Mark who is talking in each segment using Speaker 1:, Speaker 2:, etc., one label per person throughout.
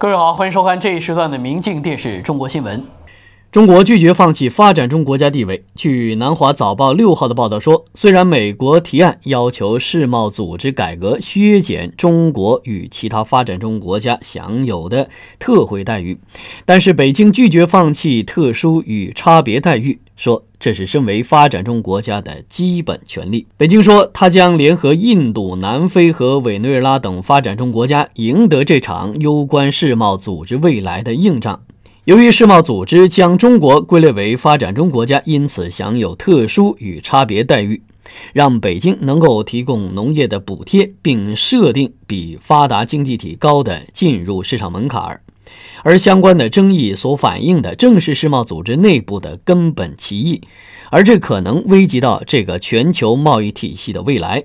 Speaker 1: 各位好，欢迎收看这一时段的《明镜电视中国新闻》。中国拒绝放弃发展中国家地位。据《南华早报》六号的报道说，虽然美国提案要求世贸组织改革削减中国与其他发展中国家享有的特惠待遇，但是北京拒绝放弃特殊与差别待遇，说这是身为发展中国家的基本权利。北京说，他将联合印度、南非和委内瑞拉等发展中国家，赢得这场攸关世贸组织未来的硬仗。由于世贸组织将中国归类为发展中国家，因此享有特殊与差别待遇，让北京能够提供农业的补贴，并设定比发达经济体高的进入市场门槛。而相关的争议所反映的正是世贸组织内部的根本歧义，而这可能危及到这个全球贸易体系的未来。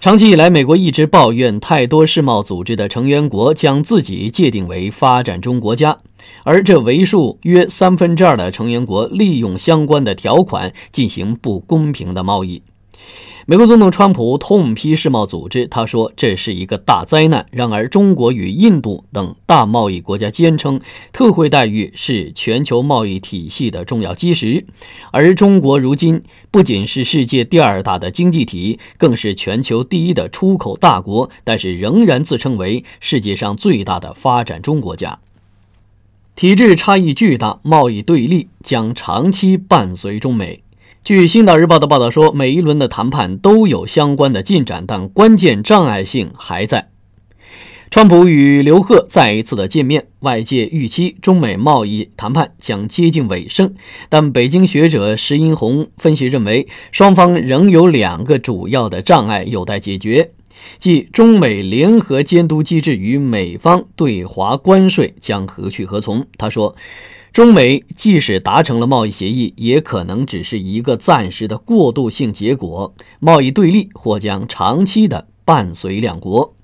Speaker 1: 长期以来，美国一直抱怨太多世贸组织的成员国将自己界定为发展中国家，而这为数约三分之二的成员国利用相关的条款进行不公平的贸易。美国总统川普痛批世贸组织，他说这是一个大灾难。然而，中国与印度等大贸易国家坚称，特惠待遇是全球贸易体系的重要基石。而中国如今不仅是世界第二大的经济体，更是全球第一的出口大国，但是仍然自称为世界上最大的发展中国家。体制差异巨大，贸易对立将长期伴随中美。据《星岛日报》的报道说，每一轮的谈判都有相关的进展，但关键障碍性还在。川普与刘鹤再一次的见面，外界预期中美贸易谈判将接近尾声。但北京学者石英红分析认为，双方仍有两个主要的障碍有待解决，即中美联合监督机制与美方对华关税将何去何从。他说。中美即使达成了贸易协议，也可能只是一个暂时的过渡性结果。贸易对立或将长期的伴随两国。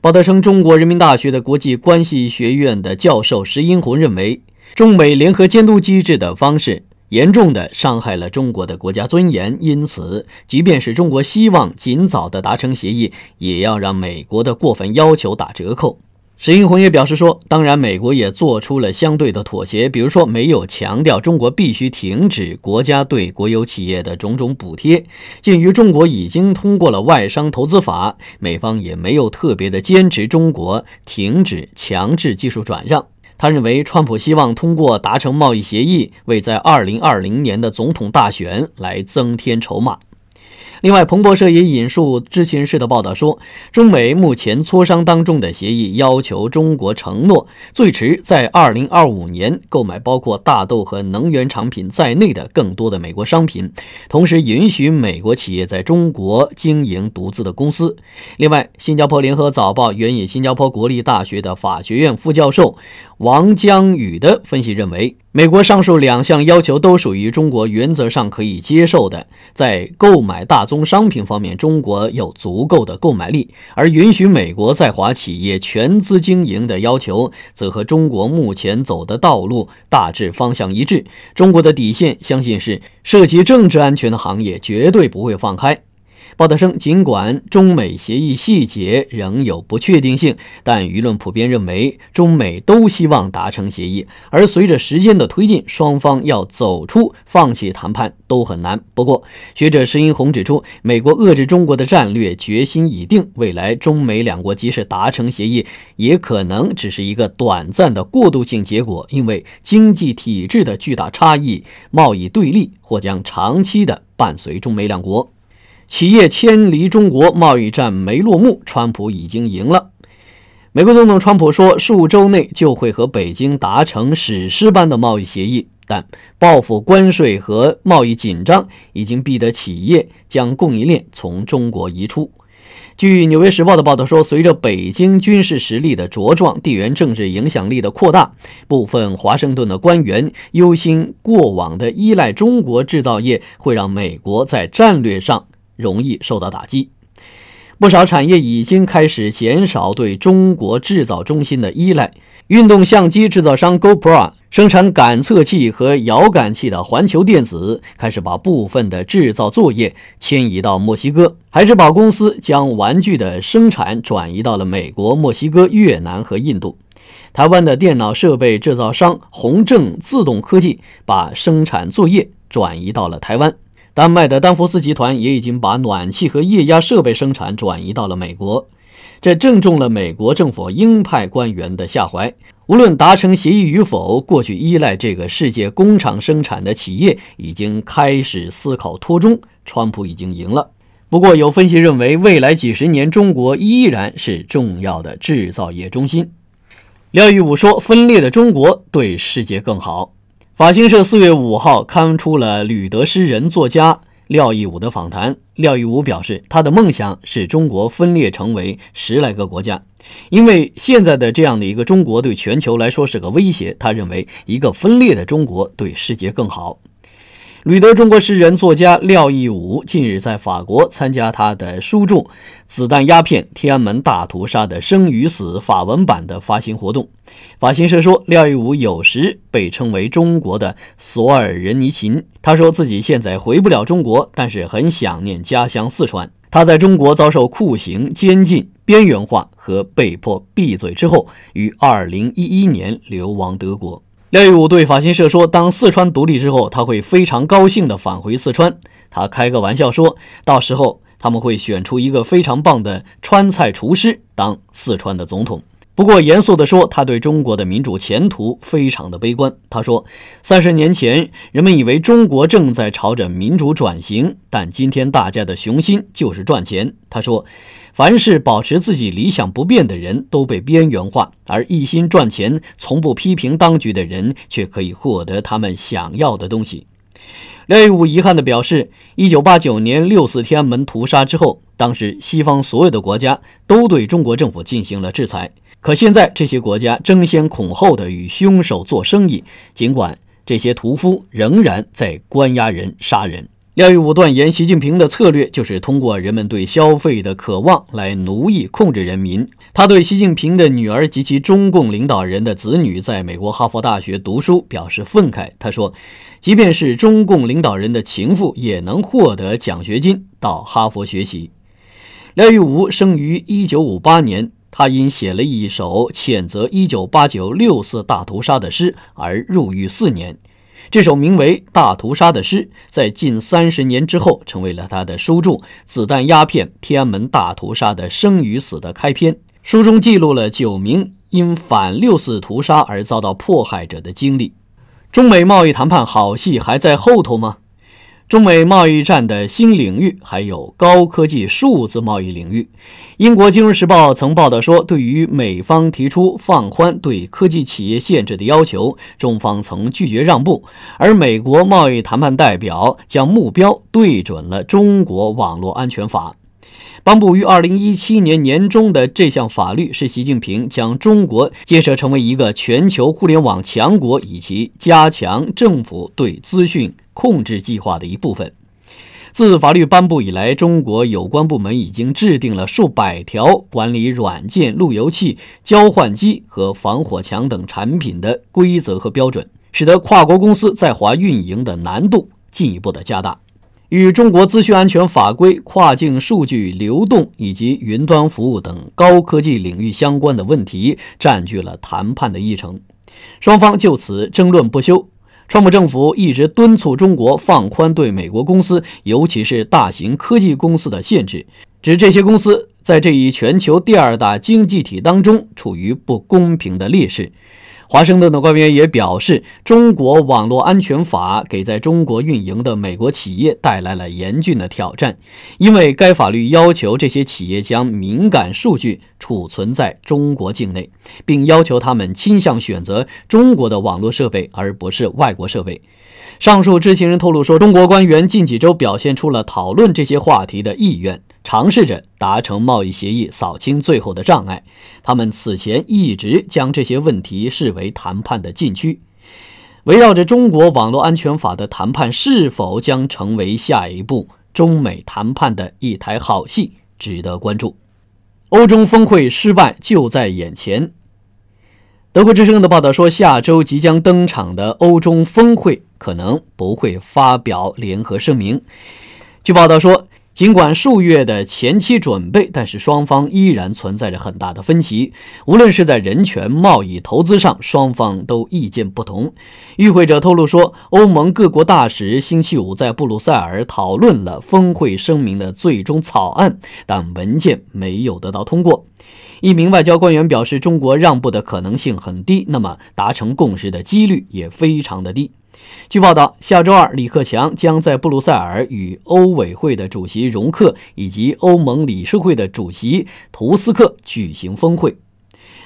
Speaker 1: 报道称，中国人民大学的国际关系学院的教授石英红认为，中美联合监督机制的方式严重的伤害了中国的国家尊严。因此，即便是中国希望尽早的达成协议，也要让美国的过分要求打折扣。石英红也表示说：“当然，美国也做出了相对的妥协，比如说没有强调中国必须停止国家对国有企业的种种补贴。鉴于中国已经通过了外商投资法，美方也没有特别的坚持中国停止强制技术转让。”他认为，川普希望通过达成贸易协议，为在二零二零年的总统大选来增添筹码。另外，彭博社也引述知情人士的报道说，中美目前磋商当中的协议要求中国承诺，最迟在2025年购买包括大豆和能源产品在内的更多的美国商品，同时允许美国企业在中国经营独资的公司。另外，新加坡联合早报援引新加坡国立大学的法学院副教授王江宇的分析认为。美国上述两项要求都属于中国原则上可以接受的。在购买大宗商品方面，中国有足够的购买力；而允许美国在华企业全资经营的要求，则和中国目前走的道路大致方向一致。中国的底线，相信是涉及政治安全的行业绝对不会放开。报道称，尽管中美协议细节仍有不确定性，但舆论普遍认为，中美都希望达成协议。而随着时间的推进，双方要走出放弃谈判都很难。不过，学者石英红指出，美国遏制中国的战略决心已定，未来中美两国即使达成协议，也可能只是一个短暂的过渡性结果，因为经济体制的巨大差异、贸易对立或将长期的伴随中美两国。企业迁离中国，贸易战没落幕。川普已经赢了。美国总统川普说，数周内就会和北京达成史诗般的贸易协议。但报复关税和贸易紧张已经逼得企业将供应链从中国移出。据《纽约时报》的报道说，随着北京军事实力的茁壮、地缘政治影响力的扩大，部分华盛顿的官员忧心，过往的依赖中国制造业会让美国在战略上。容易受到打击，不少产业已经开始减少对中国制造中心的依赖。运动相机制造商 GoPro、生产感测器和遥感器的环球电子开始把部分的制造作业迁移到墨西哥。还是宝公司将玩具的生产转移到了美国、墨西哥、越南和印度。台湾的电脑设备制造商宏正自动科技把生产作业转移到了台湾。丹麦的丹佛斯集团也已经把暖气和液压设备生产转移到了美国，这正中了美国政府鹰派官员的下怀。无论达成协议与否，过去依赖这个世界工厂生产的企业已经开始思考脱中。川普已经赢了。不过，有分析认为，未来几十年中国依然是重要的制造业中心。廖玉武说：“分裂的中国对世界更好。”法新社四月五号刊出了吕德诗人作家廖义武的访谈。廖义武表示，他的梦想是中国分裂成为十来个国家，因为现在的这样的一个中国对全球来说是个威胁。他认为，一个分裂的中国对世界更好。吕德中国诗人、作家廖义武近日在法国参加他的书著《子弹、鸦片、天安门大屠杀的生与死》法文版的发行活动。法新社说，廖义武有时被称为中国的索尔仁尼琴。他说自己现在回不了中国，但是很想念家乡四川。他在中国遭受酷刑、监禁、边缘化和被迫闭嘴之后，于2011年流亡德国。廖一武对法新社说：“当四川独立之后，他会非常高兴地返回四川。他开个玩笑说，到时候他们会选出一个非常棒的川菜厨师当四川的总统。”不过，严肃地说，他对中国的民主前途非常的悲观。他说，三十年前，人们以为中国正在朝着民主转型，但今天大家的雄心就是赚钱。他说，凡是保持自己理想不变的人都被边缘化，而一心赚钱、从不批评当局的人却可以获得他们想要的东西。廖一武遗憾地表示，一九八九年六四天安门屠杀之后，当时西方所有的国家都对中国政府进行了制裁。可现在，这些国家争先恐后的与凶手做生意，尽管这些屠夫仍然在关押人、杀人。廖玉武断言，习近平的策略就是通过人们对消费的渴望来奴役、控制人民。他对习近平的女儿及其中共领导人的子女在美国哈佛大学读书表示愤慨。他说，即便是中共领导人的情妇也能获得奖学金到哈佛学习。廖玉武生于一九五八年。他因写了一首谴责1989六四大屠杀的诗而入狱四年。这首名为《大屠杀》的诗，在近三十年之后，成为了他的书著《子弹、鸦片、天安门大屠杀的生与死》的开篇。书中记录了九名因反六四屠杀而遭到迫害者的经历。中美贸易谈判，好戏还在后头吗？中美贸易战的新领域还有高科技数字贸易领域。英国《金融时报》曾报道说，对于美方提出放宽对科技企业限制的要求，中方曾拒绝让步，而美国贸易谈判代表将目标对准了中国网络安全法。颁布于二零一七年年中的这项法律，是习近平将中国建设成为一个全球互联网强国以及加强政府对资讯控制计划的一部分。自法律颁布以来，中国有关部门已经制定了数百条管理软件、路由器、交换机和防火墙等产品的规则和标准，使得跨国公司在华运营的难度进一步的加大。与中国资讯安全法规、跨境数据流动以及云端服务等高科技领域相关的问题占据了谈判的议程，双方就此争论不休。川普政府一直敦促中国放宽对美国公司，尤其是大型科技公司的限制，指这些公司在这一全球第二大经济体当中处于不公平的劣势。华盛顿的官员也表示，中国网络安全法给在中国运营的美国企业带来了严峻的挑战，因为该法律要求这些企业将敏感数据储存在中国境内，并要求他们倾向选择中国的网络设备而不是外国设备。上述知情人透露说，中国官员近几周表现出了讨论这些话题的意愿。尝试着达成贸易协议，扫清最后的障碍。他们此前一直将这些问题视为谈判的禁区。围绕着中国网络安全法的谈判，是否将成为下一步中美谈判的一台好戏，值得关注。欧中峰会失败就在眼前。德国之声的报道说，下周即将登场的欧中峰会可能不会发表联合声明。据报道说。尽管数月的前期准备，但是双方依然存在着很大的分歧。无论是在人权、贸易、投资上，双方都意见不同。与会者透露说，欧盟各国大使星期五在布鲁塞尔讨论了峰会声明的最终草案，但文件没有得到通过。一名外交官员表示，中国让步的可能性很低，那么达成共识的几率也非常的低。据报道，下周二，李克强将在布鲁塞尔与欧委会的主席容克以及欧盟理事会的主席图斯克举行峰会。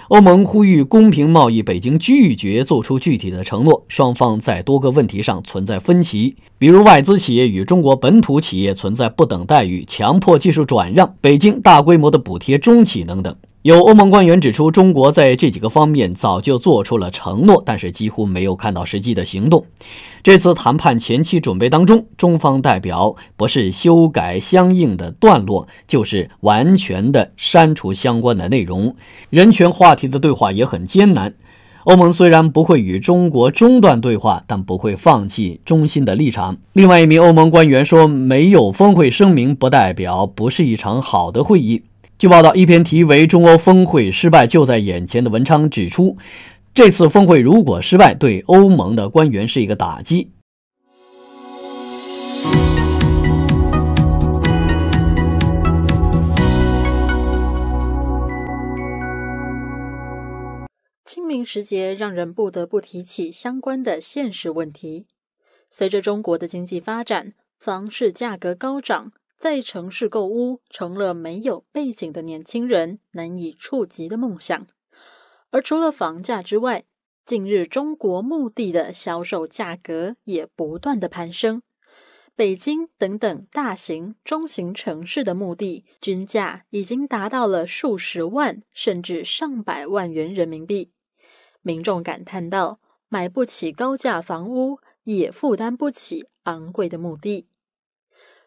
Speaker 1: 欧盟呼吁公平贸易，北京拒绝做出具体的承诺。双方在多个问题上存在分歧，比如外资企业与中国本土企业存在不等待遇、强迫技术转让、北京大规模的补贴中企等等。有欧盟官员指出，中国在这几个方面早就做出了承诺，但是几乎没有看到实际的行动。这次谈判前期准备当中，中方代表不是修改相应的段落，就是完全的删除相关的内容。人权话题的对话也很艰难。欧盟虽然不会与中国中断对话，但不会放弃中心的立场。另外一名欧盟官员说：“没有峰会声明，不代表不是一场好的会议。”据报道，一篇题为“中欧峰会失败就在眼前”的文章指出，这次峰会如果失败，对欧盟的官员是一个打击。
Speaker 2: 清明时节，让人不得不提起相关的现实问题。随着中国的经济发展，房市价格高涨。在城市购物成了没有背景的年轻人难以触及的梦想。而除了房价之外，近日中国墓地的销售价格也不断的攀升。北京等等大型、中型城市的墓地均价已经达到了数十万，甚至上百万元人民币。民众感叹道：“买不起高价房屋，也负担不起昂贵的墓地。”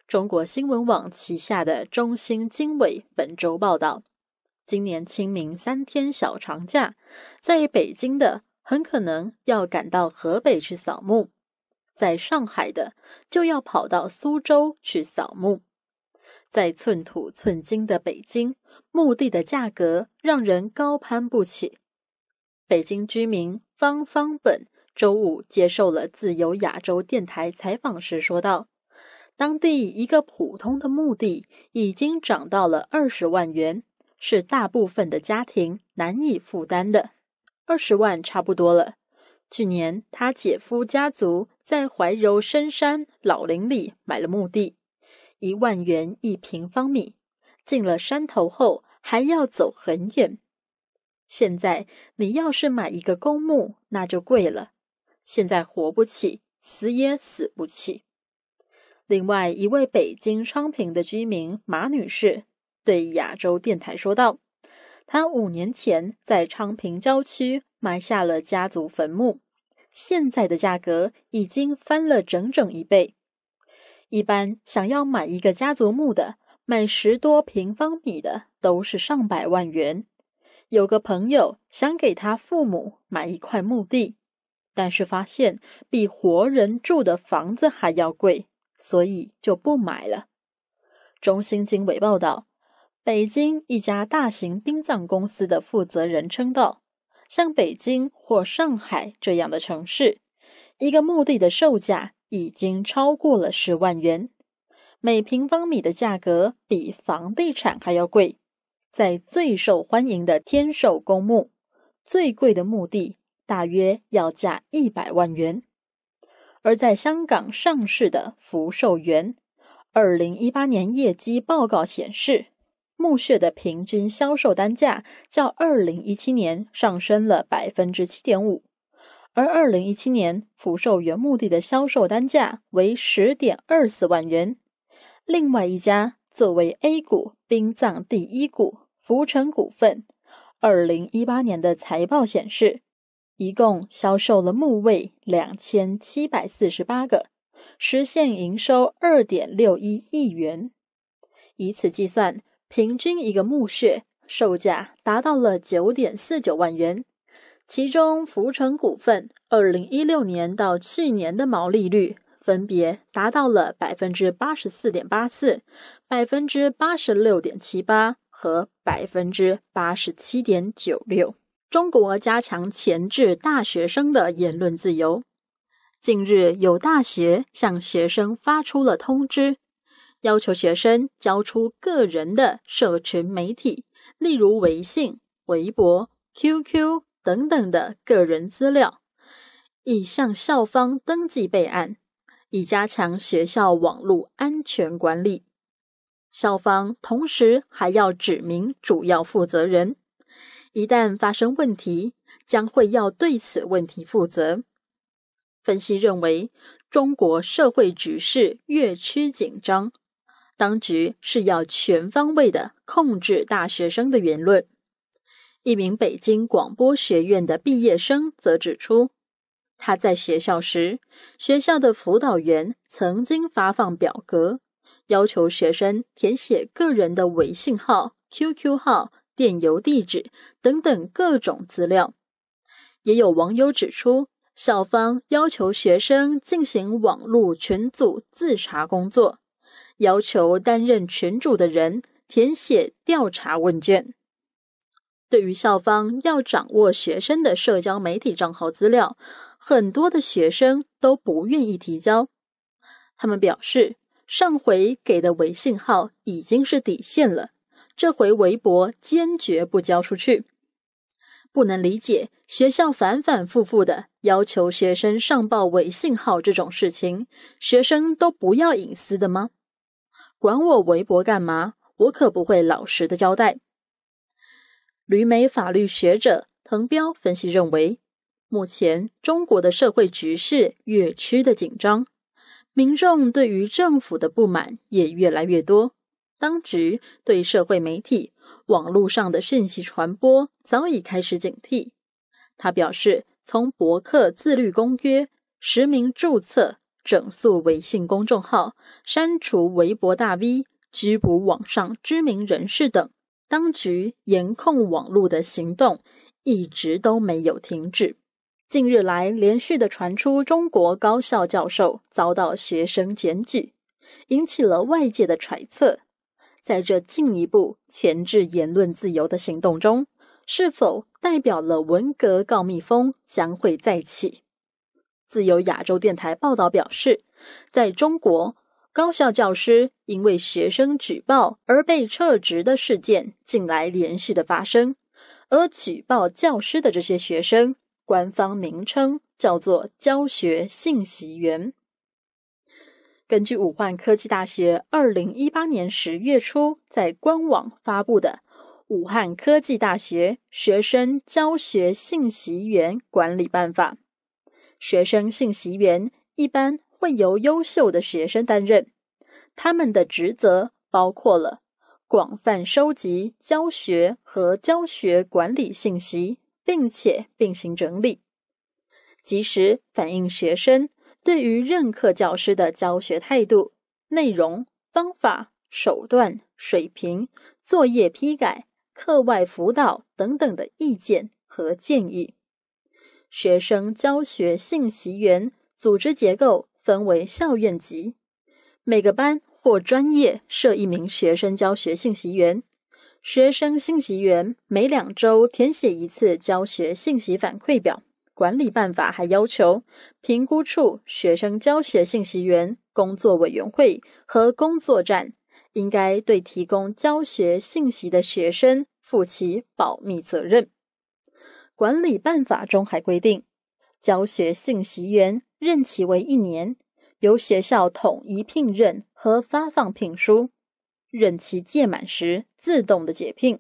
Speaker 2: 中国新闻网旗下的中新经纬本周报道：今年清明三天小长假，在北京的很可能要赶到河北去扫墓，在上海的就要跑到苏州去扫墓。在寸土寸金的北京，墓地的价格让人高攀不起。北京居民方方本周五接受了自由亚洲电台采访时说道。当地一个普通的墓地已经涨到了二十万元，是大部分的家庭难以负担的。二十万差不多了。去年他姐夫家族在怀柔深山老林里买了墓地，一万元一平方米。进了山头后还要走很远。现在你要是买一个公墓，那就贵了。现在活不起，死也死不起。另外一位北京昌平的居民马女士对亚洲电台说道：“她五年前在昌平郊区买下了家族坟墓，现在的价格已经翻了整整一倍。一般想要买一个家族墓的，买十多平方米的都是上百万元。有个朋友想给他父母买一块墓地，但是发现比活人住的房子还要贵。”所以就不买了。中新经纬报道，北京一家大型殡葬公司的负责人称道：“像北京或上海这样的城市，一个墓地的售价已经超过了十万元，每平方米的价格比房地产还要贵。在最受欢迎的天寿公墓，最贵的墓地大约要价一百万元。”而在香港上市的福寿园，二零一八年业绩报告显示，墓穴的平均销售单价较二零一七年上升了百分之七点五。而二零一七年福寿园墓地的销售单价为十点二四万元。另外一家作为 A 股殡葬第一股福成股份，二零一八年的财报显示。一共销售了墓位两千七百四十八个，实现营收二点六一亿元。以此计算，平均一个墓穴售价达到了九点四九万元。其中，福成股份二零一六年到去年的毛利率分别达到了百分之八十四点八四、百分之八十六点七八和百分之八十七点九六。中国加强前置大学生的言论自由。近日，有大学向学生发出了通知，要求学生交出个人的社群媒体，例如微信、微博、QQ 等等的个人资料，以向校方登记备案，以加强学校网络安全管理。校方同时还要指明主要负责人。一旦发生问题，将会要对此问题负责。分析认为，中国社会局势越趋紧张，当局是要全方位的控制大学生的言论。一名北京广播学院的毕业生则指出，他在学校时，学校的辅导员曾经发放表格，要求学生填写个人的微信号、QQ 号。电邮地址等等各种资料，也有网友指出，校方要求学生进行网络群组自查工作，要求担任群主的人填写调查问卷。对于校方要掌握学生的社交媒体账号资料，很多的学生都不愿意提交。他们表示，上回给的微信号已经是底线了。这回微博坚决不交出去，不能理解学校反反复复的要求学生上报微信号这种事情，学生都不要隐私的吗？管我微博干嘛？我可不会老实的交代。旅美法律学者滕彪分析认为，目前中国的社会局势越趋的紧张，民众对于政府的不满也越来越多。当局对社会媒体网络上的信息传播早已开始警惕。他表示，从博客自律公约、实名注册、整肃微信公众号、删除微博大 V、拘捕网上知名人士等，当局严控网络的行动一直都没有停止。近日来，连续的传出中国高校教授遭到学生检举，引起了外界的揣测。在这进一步前置言论自由的行动中，是否代表了文革告密风将会再起？自由亚洲电台报道表示，在中国，高校教师因为学生举报而被撤职的事件近来连续的发生，而举报教师的这些学生，官方名称叫做“教学信息员”。根据武汉科技大学二零一八年十月初在官网发布的《武汉科技大学学生教学信息员管理办法》，学生信息员一般会由优秀的学生担任，他们的职责包括了广泛收集教学和教学管理信息，并且并行整理，及时反映学生。对于任课教师的教学态度、内容、方法、手段、水平、作业批改、课外辅导等等的意见和建议，学生教学信息员组织结构分为校院级，每个班或专业设一名学生教学信息员。学生信息员每两周填写一次教学信息反馈表。管理办法还要求评估处、学生教学信息员工作委员会和工作站应该对提供教学信息的学生负起保密责任。管理办法中还规定，教学信息员任期为一年，由学校统一聘任和发放聘书，任期届满时自动的解聘。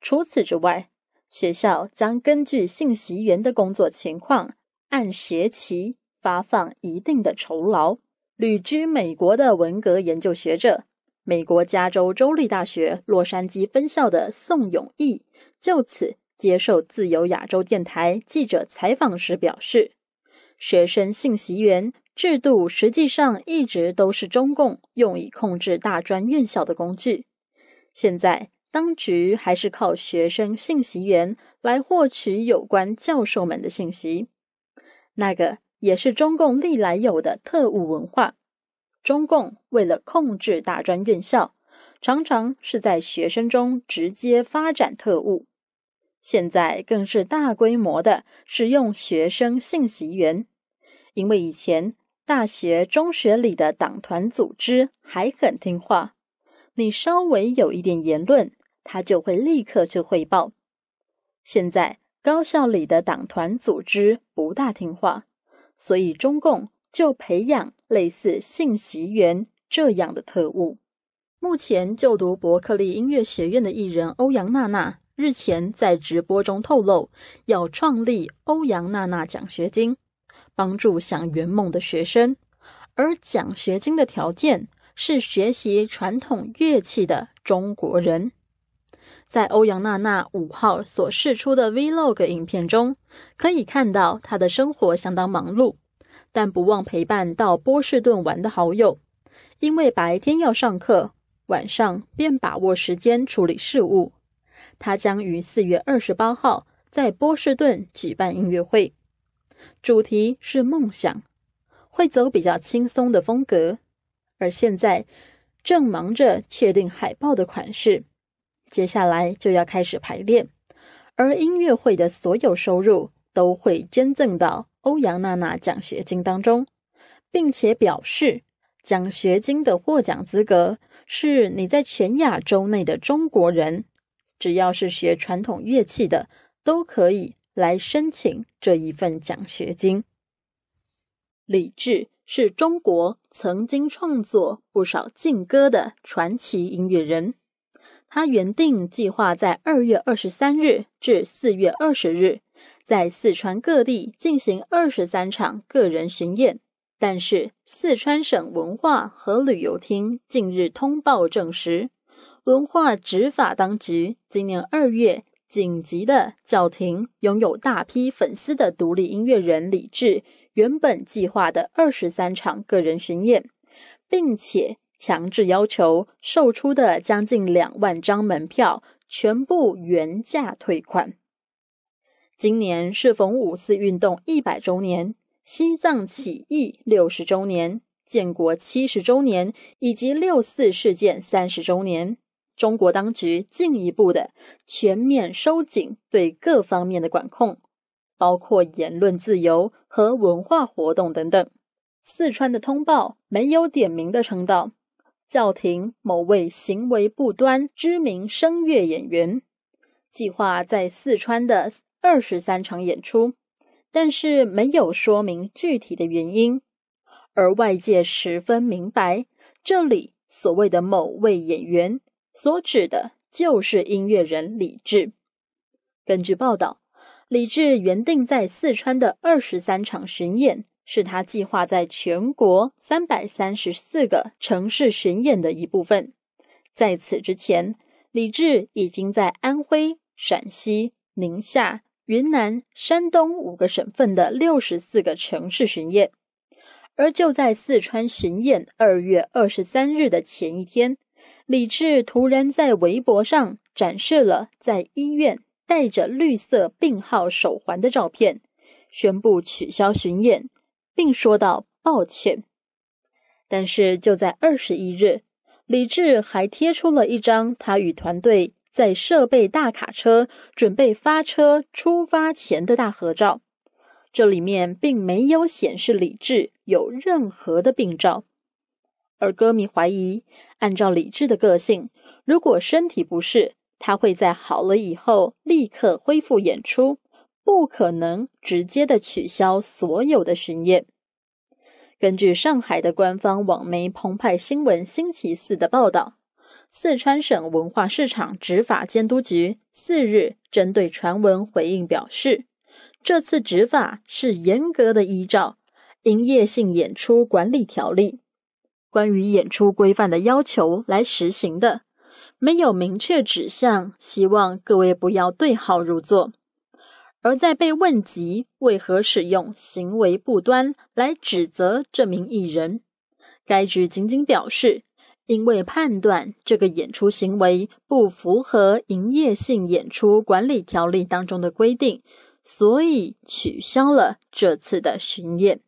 Speaker 2: 除此之外。学校将根据信息员的工作情况，按学期发放一定的酬劳。旅居美国的文革研究学者、美国加州州立大学洛杉矶分校的宋永毅就此接受自由亚洲电台记者采访时表示：“学生信息员制度实际上一直都是中共用以控制大专院校的工具，现在。”当局还是靠学生信息源来获取有关教授们的信息，那个也是中共历来有的特务文化。中共为了控制大专院校，常常是在学生中直接发展特务，现在更是大规模的使用学生信息源，因为以前大学、中学里的党团组织还很听话，你稍微有一点言论。他就会立刻去汇报。现在高校里的党团组织不大听话，所以中共就培养类似信息员这样的特务。目前就读伯克利音乐学院的艺人欧阳娜娜日前在直播中透露，要创立欧阳娜娜奖学金，帮助想圆梦的学生。而奖学金的条件是学习传统乐器的中国人。在欧阳娜娜五号所释出的 Vlog 影片中，可以看到她的生活相当忙碌，但不忘陪伴到波士顿玩的好友。因为白天要上课，晚上便把握时间处理事务。她将于四月二十八号在波士顿举办音乐会，主题是梦想，会走比较轻松的风格。而现在正忙着确定海报的款式。接下来就要开始排练，而音乐会的所有收入都会捐赠到欧阳娜娜奖学金当中，并且表示奖学金的获奖资格是你在全亚洲内的中国人，只要是学传统乐器的都可以来申请这一份奖学金。李志是中国曾经创作不少劲歌的传奇音乐人。他原定计划在二月二十三日至四月二十日在四川各地进行二十三场个人巡演，但是四川省文化和旅游厅近日通报证实，文化执法当局今年二月紧急的叫停拥有大批粉丝的独立音乐人李志原本计划的二十三场个人巡演，并且。强制要求售出的将近两万张门票全部原价退款。今年是逢五四运动一百周年、西藏起义六十周年、建国七十周年以及六四事件三十周年，中国当局进一步的全面收紧对各方面的管控，包括言论自由和文化活动等等。四川的通报没有点名的称道。叫停某位行为不端知名声乐演员，计划在四川的二十三场演出，但是没有说明具体的原因。而外界十分明白，这里所谓的某位演员所指的就是音乐人李志。根据报道，李志原定在四川的二十三场巡演。是他计划在全国三百三十四个城市巡演的一部分。在此之前，李志已经在安徽、陕西、宁夏、云南、山东五个省份的六十四个城市巡演。而就在四川巡演二月二十三日的前一天，李志突然在微博上展示了在医院戴着绿色病号手环的照片，宣布取消巡演。并说道：“抱歉。”但是就在二十一日，李志还贴出了一张他与团队在设备大卡车准备发车出发前的大合照，这里面并没有显示李志有任何的病兆。而歌迷怀疑，按照李志的个性，如果身体不适，他会在好了以后立刻恢复演出。不可能直接的取消所有的巡演。根据上海的官方网媒澎湃新闻星期四的报道，四川省文化市场执法监督局四日针对传闻回应表示，这次执法是严格的依照《营业性演出管理条例》关于演出规范的要求来实行的，没有明确指向，希望各位不要对号入座。而在被问及为何使用“行为不端”来指责这名艺人，该局仅仅表示，因为判断这个演出行为不符合《营业性演出管理条例》当中的规定，所以取消了这次的巡演。